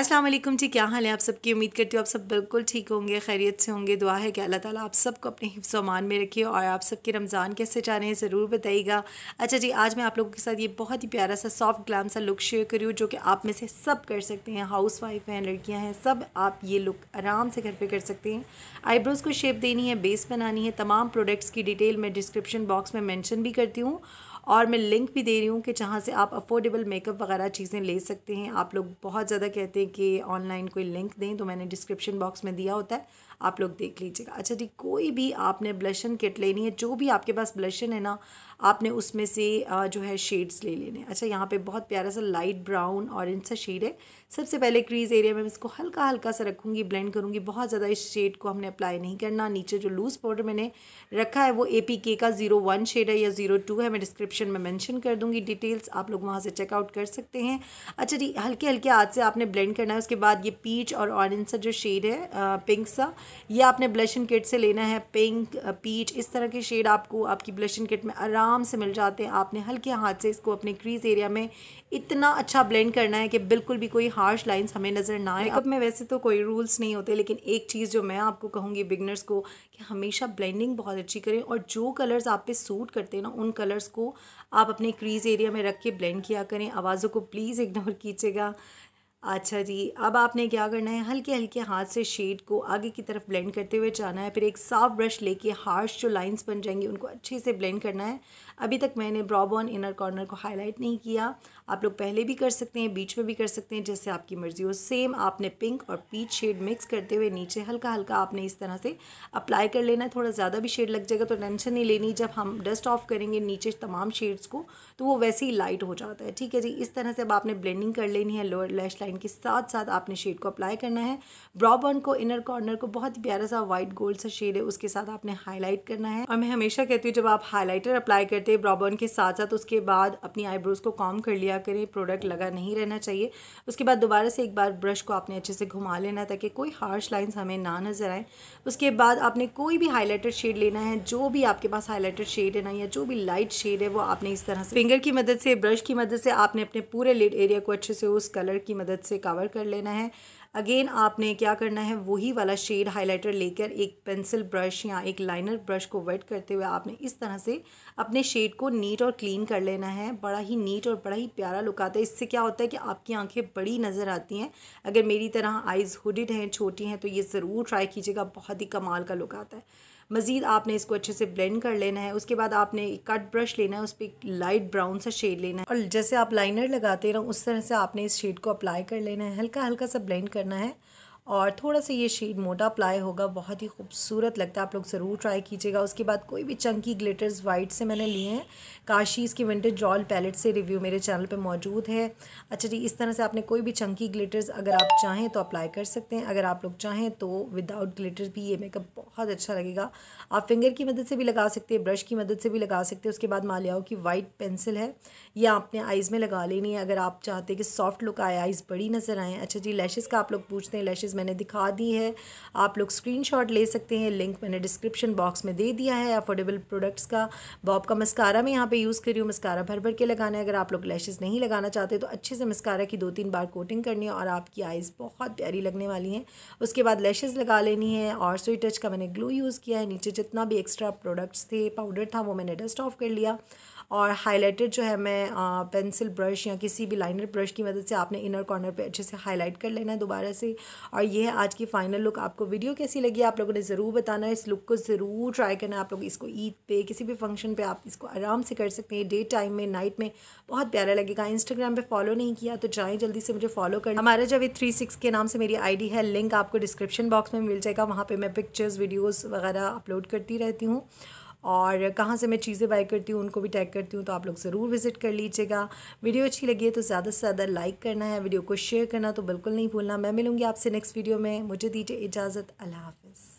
अस्सलाम वालेकुम जी क्या हाल है आप सबकी उम्मीद करती हूँ आप सब बिल्कुल ठीक होंगे खैरियत से होंगे दुआ है कि अल्लाह ताला आप सबको अपने हिफ्ज़ अमान में रखिए और आप सबके रमज़ान कैसे जा रहे हैं ज़रूर बताइएगा अच्छा जी आज मैं आप लोगों के साथ ये बहुत ही प्यारा सा सॉफ्ट ग्लैम सा लुक शेयर करी हूँ जो कि आप में से सब कर सकते हैं हाउस वाइफ हैं लड़कियाँ हैं सब आप ये लुक आराम से घर पर कर सकते हैं आईब्रोज़ को शेप देनी है बेस बनानी है तमाम प्रोडक्ट्स की डिटेल मैं डिस्क्रिप्शन बॉक्स में मैंशन भी करती हूँ और मैं लिंक भी दे रही हूँ कि जहाँ से आप अफोर्डेबल मेकअप वगैरह चीज़ें ले सकते हैं आप लोग बहुत ज़्यादा कहते हैं कि ऑनलाइन कोई लिंक दें तो मैंने डिस्क्रिप्शन बॉक्स में दिया होता है आप लोग देख लीजिएगा अच्छा जी कोई भी आपने ब्लशन किट लेनी है जो भी आपके पास ब्लशन है ना आपने उसमें से जो है शेड्स ले लेने अच्छा यहाँ पे बहुत प्यारा सा लाइट ब्राउन ऑरेंज सा शेड है सबसे पहले क्रीज़ एरिया में मैं इसको हल्का हल्का सा रखूँगी ब्लेंड करूँगी बहुत ज़्यादा इस शेड को हमने अप्लाई नहीं करना नीचे जो लूज़ पाउडर मैंने रखा है वो ए का ज़ीरो शेड है या ज़ीरो है मैं डिस्क्रिप्शन डिस्क्रिप्शन में मेंशन कर दूंगी डिटेल्स आप लोग वहाँ से चेकआउट कर सकते हैं अच्छा जी हल्के हल्के हाथ से आपने ब्लेंड करना है उसके बाद ये पीच और ऑरेंज सा जो शेड है पिंक सा ये आपने ब्लशन किट से लेना है पिंक पीच इस तरह के शेड आपको आपकी ब्लशन किट में आराम से मिल जाते हैं आपने हल्के हाथ से इसको अपने क्रीज एरिया में इतना अच्छा ब्लेंड करना है कि बिल्कुल भी कोई हार्श लाइन्स हमें नज़र ना आए अब में वैसे तो कोई रूल्स नहीं होते लेकिन एक चीज़ जो मैं आपको कहूँगी बिगनर्स को कि हमेशा ब्लेंडिंग बहुत अच्छी करें और जो कलर्स आप पे सूट करते हैं ना उन कलर्स को आप अपने क्रीज़ एरिया में रख के ब्लेंड किया करें आवाज़ों को प्लीज़ इग्नोर कीजिएगा अच्छा जी अब आपने क्या करना है हल्के हल्के हाथ से शेड को आगे की तरफ ब्लेंड करते हुए जाना है फिर एक साफ ब्रश लेके हार्श जो लाइंस बन जाएंगी उनको अच्छे से ब्लेंड करना है अभी तक मैंने ब्रॉबॉन इनर कॉर्नर को हाईलाइट नहीं किया आप लोग पहले भी कर सकते हैं बीच में भी कर सकते हैं जैसे आपकी मर्जी हो सेम आपने पिंक और पीच शेड मिक्स करते हुए नीचे हल्का हल्का आपने इस तरह से अप्लाई कर लेना है थोड़ा ज़्यादा भी शेड लग जाएगा तो टेंशन नहीं लेनी जब हम डस्ट ऑफ करेंगे नीचे तमाम शेड्स को तो वो वैसे ही लाइट हो जाता है ठीक है जी इस तरह से अब आपने ब्लेंडिंग कर लेनी है लोअर लैश लाइन लाइन के साथ साथ आपने शेड को अप्लाई करना है ब्रॉबर्न को इनर कॉर्नर को बहुत ही प्यारा सा व्हाइट गोल्ड सा शेड है उसके साथ आपने हाईलाइट करना है और मैं हमेशा कहती हूँ जब आप हाईलाइटर अप्लाई करते हैं ब्रॉबर्न के साथ साथ उसके बाद अपनी आईब्रोज को कॉम कर लिया करें प्रोडक्ट लगा नहीं रहना चाहिए उसके बाद दोबारा से एक बार ब्रश को आपने अच्छे से घुमा लेना ताकि कोई हार्श लाइन्स हमें ना नज़र आए उसके बाद आपने कोई भी हाईलाइटर शेड लेना है जो भी आपके पास हाईलाइटर शेड है ना या जो भी लाइट शेड है वो आपने इस तरह से फिंगर की मदद से ब्रश की मदद से आपने अपने पूरे लिड एरिया को अच्छे से उस कलर की मदद मदद से कवर कर लेना है अगेन आपने क्या करना है वही वाला शेड हाइलाइटर लेकर एक पेंसिल ब्रश या एक लाइनर ब्रश को वेट करते हुए आपने इस तरह से अपने शेड को नीट और क्लीन कर लेना है बड़ा ही नीट और बड़ा ही प्यारा लुक आता है इससे क्या होता है कि आपकी आंखें बड़ी नज़र आती हैं अगर मेरी तरह आइज़ हुडिड हैं छोटी हैं तो ये ज़रूर ट्राई कीजिएगा बहुत ही कमाल का लुक आता है मज़ीद आपने इसको अच्छे से ब्लेंड कर लेना है उसके बाद आपने एक कट ब्रश लेना है उस पर लाइट ब्राउन सा शेड लेना है और जैसे आप लाइनर लगाते रहो उस तरह से आपने इस शेड को अप्लाई कर लेना है हल्का हल्का सा ब्लेंड करना है और थोड़ा सा ये शेड मोटा अप्लाई होगा बहुत ही खूबसूरत लगता है आप लोग ज़रूर ट्राई कीजिएगा उसके बाद कोई भी चंकी ग्लिटर्स वाइट से मैंने लिए हैं काशीज़ की विंटेज रॉयल पैलेट से रिव्यू मेरे चैनल पर मौजूद है अच्छा जी इस तरह से आपने कोई भी चंकी ग्लिटर्स अगर आप चाहें तो अप्लाई कर सकते हैं अगर आप लोग चाहें तो विदाउट ग्लिटर भी ये मेकअप बहुत अच्छा लगेगा आप फिंगर की मदद से भी लगा सकते हैं ब्रश की मदद से भी लगा सकते हैं उसके बाद मालियाओं की वाइट पेंसिल है यह आपने आइज़ में लगा लेनी है अगर आप चाहते हैं कि सॉफ्ट लुक आए आइज़ बड़ी नज़र आएँ अच्छा जी लैशेज़ का आप लोग पूछते हैं लैशेज़ क्लासेस मैंने दिखा दी है आप लोग स्क्रीनशॉट ले सकते हैं लिंक मैंने डिस्क्रिप्शन बॉक्स में दे दिया है अफोर्डेबल प्रोडक्ट्स का बॉब का मस्कारा मैं यहाँ पे यूज़ करी हूँ मस्कारा भर भर के लगाना है अगर आप लोग लैशेज़ नहीं लगाना चाहते तो अच्छे से मस्कारा की दो तीन बार कोटिंग करनी है और आपकी आइज़ बहुत प्यारी लगने वाली हैं उसके बाद लैशेज़ लगा लेनी है और स्वीट टच का मैंने ग्लू यूज़ किया है नीचे जितना भी एक्स्ट्रा प्रोडक्ट्स थे पाउडर था वो मैंने डस्ट ऑफ कर लिया और हाईलाइटर जो है मैं आ, पेंसिल ब्रश या किसी भी लाइनर ब्रश की मदद से आपने इनर कॉर्नर पे अच्छे से हाईलाइट कर लेना है दोबारा से और और ये है आज की फाइनल लुक आपको वीडियो कैसी लगी आप लोगों ने ज़रूर बताना है इस लुक को ज़रूर ट्राई करना आप लोग इसको ईद पे किसी भी फंक्शन पे आप इसको आराम से कर सकते हैं डे टाइम में नाइट में बहुत प्यारा लगेगा इंस्टाग्राम पे फॉलो नहीं किया तो जाएँ जल्दी से मुझे फॉलो करना हमारा जब थ्री सिक्स के नाम से मेरी आईडी है लिंक आपको डिस्क्रिप्शन बॉक्स में मिल जाएगा वहाँ पर मैं पिक्चर्स वीडियोज़ वगैरह अपलोड करती रहती हूँ और कहाँ से मैं चीज़ें बाई करती हूँ उनको भी टैग करती हूँ तो आप लोग ज़रूर विज़िट कर लीजिएगा वीडियो अच्छी लगी है तो ज़्यादा से ज़्यादा लाइक करना है वीडियो को शेयर करना तो बिल्कुल नहीं भूलना मैं मिलूँगी आपसे नेक्स्ट वीडियो में मुझे दीजिए इजाज़त अल्लाह हाफिज़